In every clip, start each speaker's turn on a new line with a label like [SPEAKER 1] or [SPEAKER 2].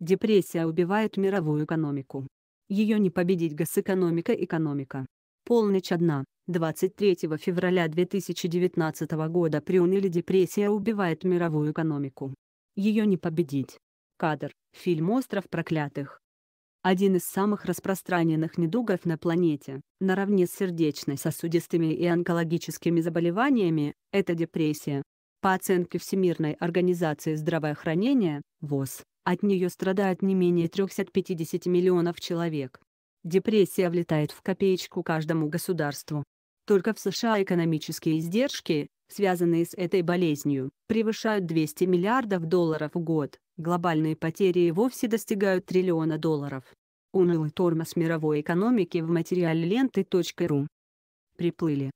[SPEAKER 1] Депрессия убивает мировую экономику. Ее не победить госэкономика экономика. Полночь одна. 23 февраля 2019 года приуныли депрессия убивает мировую экономику. Ее не победить. Кадр. Фильм «Остров проклятых». Один из самых распространенных недугов на планете, наравне с сердечно-сосудистыми и онкологическими заболеваниями, это депрессия. По оценке Всемирной организации здравоохранения, ВОЗ, от нее страдают не менее 350 миллионов человек. Депрессия влетает в копеечку каждому государству. Только в США экономические издержки, связанные с этой болезнью, превышают 200 миллиардов долларов в год, глобальные потери и вовсе достигают триллиона долларов. Унылый тормоз мировой экономики в материале ленты.ру. Приплыли.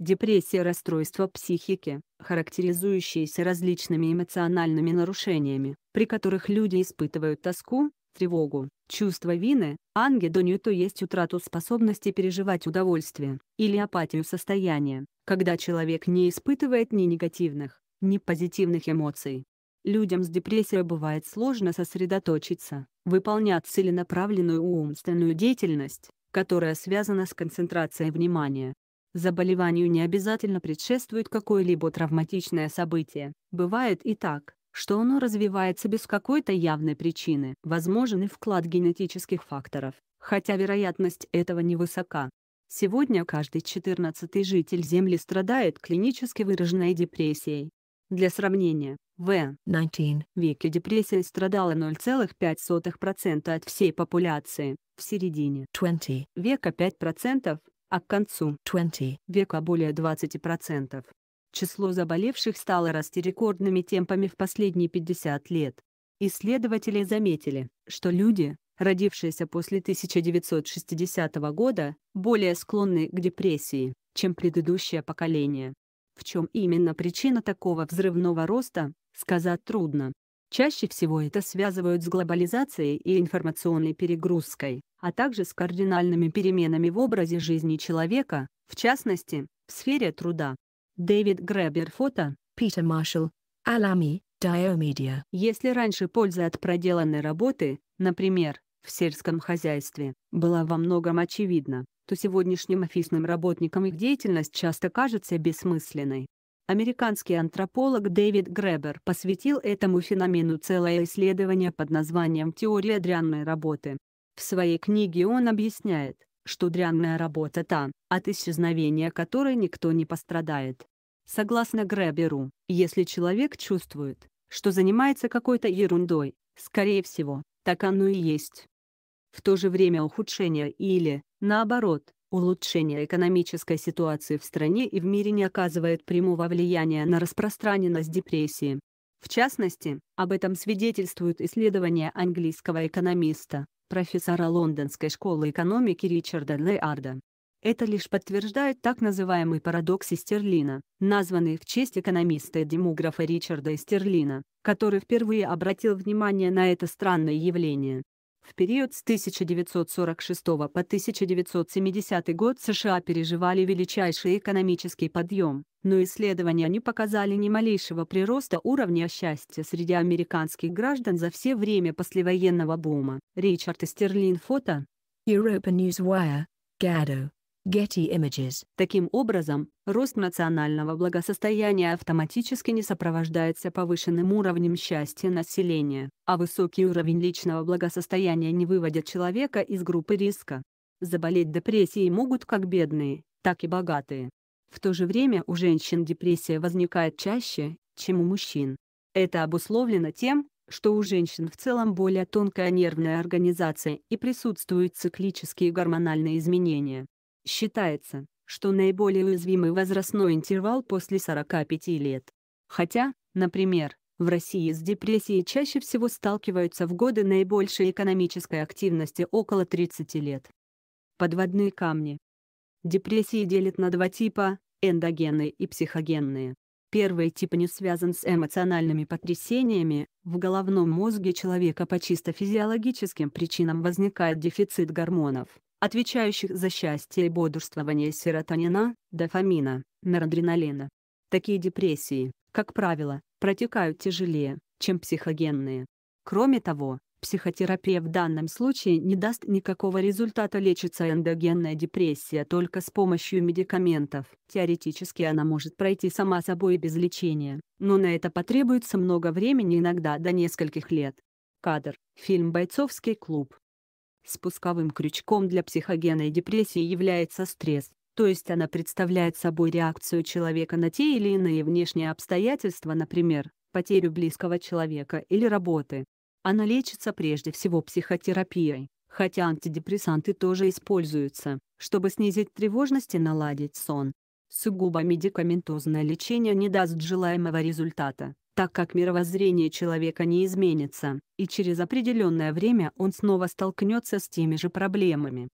[SPEAKER 1] Депрессия – расстройство психики, характеризующееся различными эмоциональными нарушениями, при которых люди испытывают тоску, тревогу, чувство вины, ангедонию, то есть утрату способности переживать удовольствие, или апатию состояния, когда человек не испытывает ни негативных, ни позитивных эмоций. Людям с депрессией бывает сложно сосредоточиться, выполнять целенаправленную умственную деятельность, которая связана с концентрацией внимания Заболеванию не обязательно предшествует какое-либо травматичное событие. Бывает и так, что оно развивается без какой-то явной причины. Возможен и вклад генетических факторов, хотя вероятность этого невысока. Сегодня каждый 14 житель Земли страдает клинически выраженной депрессией. Для сравнения, в 19 веке депрессия страдала 0,5% от всей популяции, в середине 20 века 5%, а к концу 20 века более 20%. Число заболевших стало расти рекордными темпами в последние 50 лет. Исследователи заметили, что люди, родившиеся после 1960 года, более склонны к депрессии, чем предыдущее поколение. В чем именно причина такого взрывного роста, сказать трудно. Чаще всего это связывают с глобализацией и информационной перегрузкой, а также с кардинальными переменами в образе жизни человека, в частности, в сфере труда. Дэвид Гребер фото, Питер Маршалл, Алами, Диомедиа. Если раньше польза от проделанной работы, например, в сельском хозяйстве, была во многом очевидна, то сегодняшним офисным работникам их деятельность часто кажется бессмысленной. Американский антрополог Дэвид Гребер посвятил этому феномену целое исследование под названием «Теория дрянной работы». В своей книге он объясняет, что дрянная работа та, от исчезновения которой никто не пострадает. Согласно Греберу, если человек чувствует, что занимается какой-то ерундой, скорее всего, так оно и есть. В то же время ухудшение или, наоборот, Улучшение экономической ситуации в стране и в мире не оказывает прямого влияния на распространенность депрессии. В частности, об этом свидетельствуют исследования английского экономиста, профессора Лондонской школы экономики Ричарда Лейарда. Это лишь подтверждает так называемый парадокс Стерлина, названный в честь экономиста и демографа Ричарда Стерлина, который впервые обратил внимание на это странное явление. В период с 1946 по 1970 год США переживали величайший экономический подъем, но исследования не показали ни малейшего прироста уровня счастья среди американских граждан за все время послевоенного бума. Ричард Стерлин фото. Europa Newswire, Гадо. Getty Images. Таким образом, рост национального благосостояния автоматически не сопровождается повышенным уровнем счастья населения, а высокий уровень личного благосостояния не выводит человека из группы риска. Заболеть депрессией могут как бедные, так и богатые. В то же время у женщин депрессия возникает чаще, чем у мужчин. Это обусловлено тем, что у женщин в целом более тонкая нервная организация и присутствуют циклические гормональные изменения. Считается, что наиболее уязвимый возрастной интервал после 45 лет. Хотя, например, в России с депрессией чаще всего сталкиваются в годы наибольшей экономической активности около 30 лет. Подводные камни. Депрессии делят на два типа – эндогенные и психогенные. Первый тип не связан с эмоциональными потрясениями, в головном мозге человека по чисто физиологическим причинам возникает дефицит гормонов, отвечающих за счастье и бодрствование серотонина, дофамина, норадреналина. Такие депрессии, как правило, протекают тяжелее, чем психогенные. Кроме того, психотерапия в данном случае не даст никакого результата лечится эндогенная депрессия только с помощью медикаментов. Теоретически она может пройти сама собой без лечения, но на это потребуется много времени иногда до нескольких лет. Кадр. Фильм «Бойцовский клуб». Спусковым крючком для психогенной депрессии является стресс, то есть она представляет собой реакцию человека на те или иные внешние обстоятельства, например, потерю близкого человека или работы. Она лечится прежде всего психотерапией, хотя антидепрессанты тоже используются, чтобы снизить тревожность и наладить сон. Сугубо медикаментозное лечение не даст желаемого результата так как мировоззрение человека не изменится, и через определенное время он снова столкнется с теми же проблемами.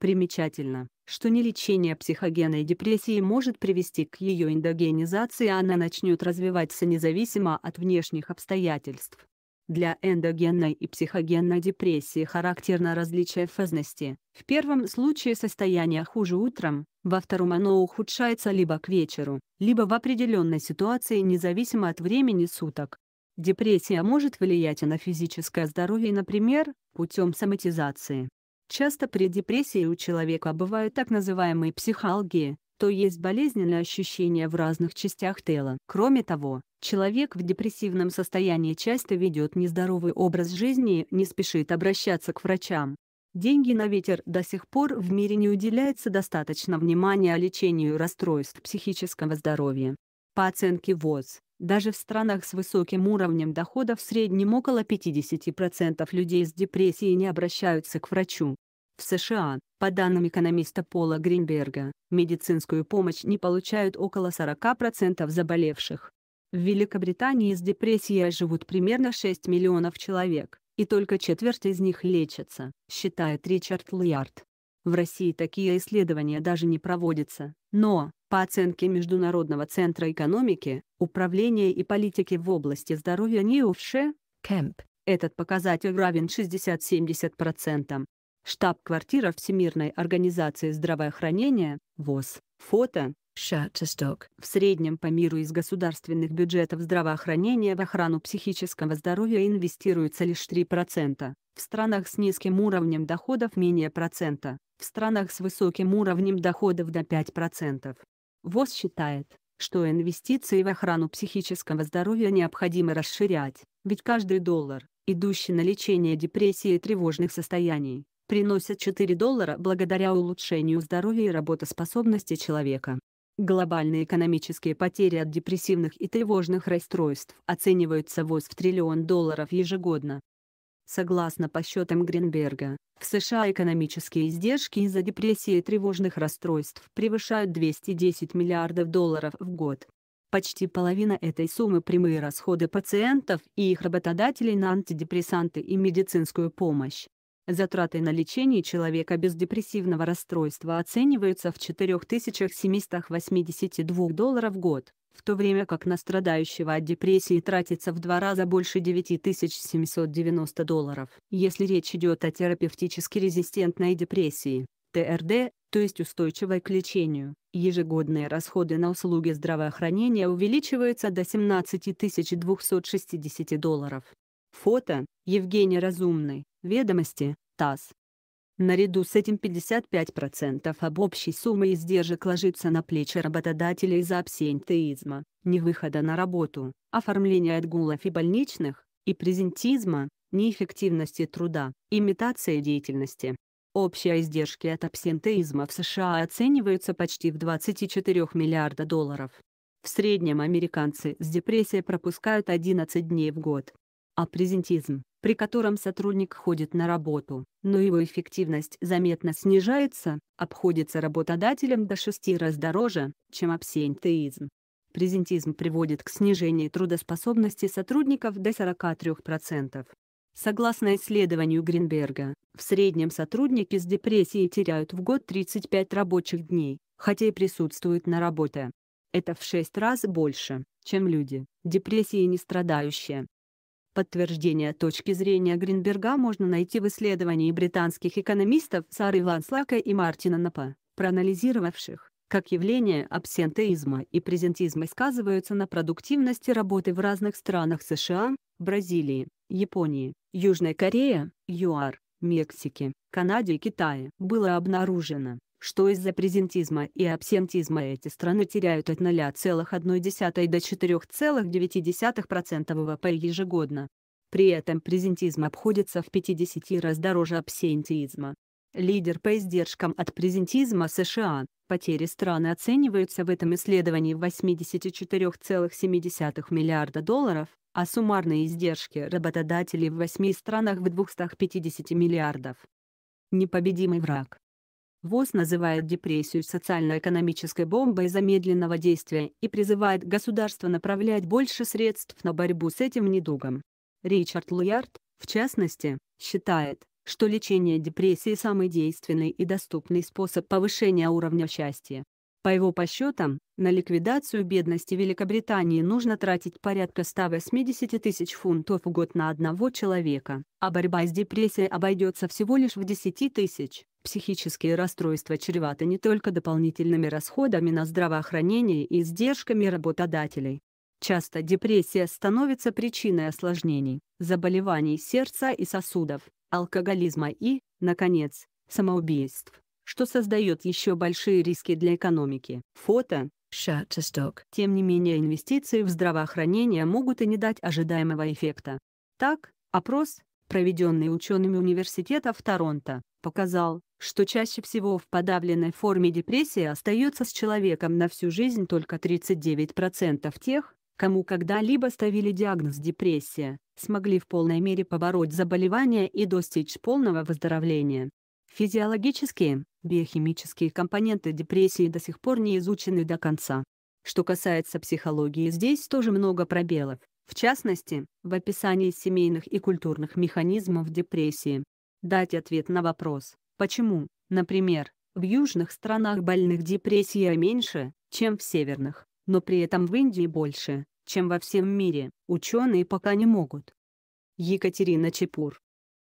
[SPEAKER 1] Примечательно, что не лечение психогенной депрессии может привести к ее эндогенизации, а она начнет развиваться независимо от внешних обстоятельств. Для эндогенной и психогенной депрессии характерно различие фазности. В первом случае состояние хуже утром, во втором оно ухудшается либо к вечеру, либо в определенной ситуации независимо от времени суток. Депрессия может влиять и на физическое здоровье, например, путем соматизации. Часто при депрессии у человека бывают так называемые психалгии, то есть болезненные ощущения в разных частях тела. Кроме того, человек в депрессивном состоянии часто ведет нездоровый образ жизни и не спешит обращаться к врачам. Деньги на ветер до сих пор в мире не уделяется достаточно внимания лечению расстройств психического здоровья. По оценке ВОЗ, даже в странах с высоким уровнем дохода в среднем около 50% людей с депрессией не обращаются к врачу. В США, по данным экономиста Пола Гринберга, медицинскую помощь не получают около 40% заболевших. В Великобритании с депрессией живут примерно 6 миллионов человек, и только четверть из них лечится, считает Ричард Льярд. В России такие исследования даже не проводятся, но, по оценке Международного центра экономики, управления и политики в области здоровья НИУФШ, Кэмп, этот показатель равен 60-70%, Штаб-квартира Всемирной организации здравоохранения ВОЗ. Фото. Шатчесток. В среднем по миру из государственных бюджетов здравоохранения в охрану психического здоровья инвестируется лишь 3%, в странах с низким уровнем доходов менее процента, в странах с высоким уровнем доходов до 5%. ВОЗ считает, что инвестиции в охрану психического здоровья необходимо расширять, ведь каждый доллар, идущий на лечение депрессии и тревожных состояний, приносят 4 доллара благодаря улучшению здоровья и работоспособности человека. Глобальные экономические потери от депрессивных и тревожных расстройств оцениваются ВОЗ в триллион долларов ежегодно. Согласно подсчетам Гринберга, в США экономические издержки из-за депрессии и тревожных расстройств превышают 210 миллиардов долларов в год. Почти половина этой суммы – прямые расходы пациентов и их работодателей на антидепрессанты и медицинскую помощь. Затраты на лечение человека без депрессивного расстройства оцениваются в 4782 долларов в год, в то время как на страдающего от депрессии тратится в два раза больше 9790 долларов. Если речь идет о терапевтически резистентной депрессии, ТРД, то есть устойчивой к лечению, ежегодные расходы на услуги здравоохранения увеличиваются до 17260 долларов. Фото, Евгений Разумный, Ведомости, ТАСС. Наряду с этим 55% об общей сумме издержек ложится на плечи работодателя из-за абсентеизма, невыхода на работу, оформления отгулов и больничных, и презентизма, неэффективности труда, имитации деятельности. Общие издержки от абсентеизма в США оцениваются почти в 24 миллиарда долларов. В среднем американцы с депрессией пропускают 11 дней в год. А презентизм при котором сотрудник ходит на работу, но его эффективность заметно снижается, обходится работодателем до шести раз дороже, чем абсентеизм. Презентизм приводит к снижению трудоспособности сотрудников до 43%. Согласно исследованию Гринберга, в среднем сотрудники с депрессией теряют в год 35 рабочих дней, хотя и присутствуют на работе. Это в 6 раз больше, чем люди, депрессии не страдающие. Подтверждение точки зрения Гринберга можно найти в исследовании британских экономистов Сары Ланслака и Мартина Напа, проанализировавших, как явления абсентеизма и презентизма сказываются на продуктивности работы в разных странах США, Бразилии, Японии, Южной Корее, ЮАР, Мексике, Канаде и Китае. Было обнаружено, что из-за презентизма и абсентизма эти страны теряют от 0,1 до 4,9% ВВП ежегодно. При этом презентизм обходится в 50 раз дороже абсентизма. Лидер по издержкам от презентизма США. Потери страны оцениваются в этом исследовании в 84,7 миллиарда долларов, а суммарные издержки работодателей в 8 странах в 250 миллиардов. Непобедимый враг. ВОЗ называет депрессию социально-экономической бомбой замедленного действия и призывает государство направлять больше средств на борьбу с этим недугом. Ричард Луярд, в частности, считает, что лечение депрессии – самый действенный и доступный способ повышения уровня счастья. По его подсчетам, на ликвидацию бедности Великобритании нужно тратить порядка 180 тысяч фунтов в год на одного человека, а борьба с депрессией обойдется всего лишь в 10 тысяч. Психические расстройства чреваты не только дополнительными расходами на здравоохранение и издержками работодателей. Часто депрессия становится причиной осложнений, заболеваний сердца и сосудов, алкоголизма и, наконец, самоубийств что создает еще большие риски для экономики. Фото. Shutterstock. Тем не менее, инвестиции в здравоохранение могут и не дать ожидаемого эффекта. Так, опрос, проведенный учеными университета в Торонто, показал, что чаще всего в подавленной форме депрессии остается с человеком на всю жизнь только 39% тех, кому когда-либо ставили диагноз депрессия, смогли в полной мере побороть заболевание и достичь полного выздоровления. Физиологические, биохимические компоненты депрессии до сих пор не изучены до конца. Что касается психологии, здесь тоже много пробелов. В частности, в описании семейных и культурных механизмов депрессии. Дать ответ на вопрос, почему, например, в южных странах больных депрессия меньше, чем в северных, но при этом в Индии больше, чем во всем мире, ученые пока не могут. Екатерина Чепур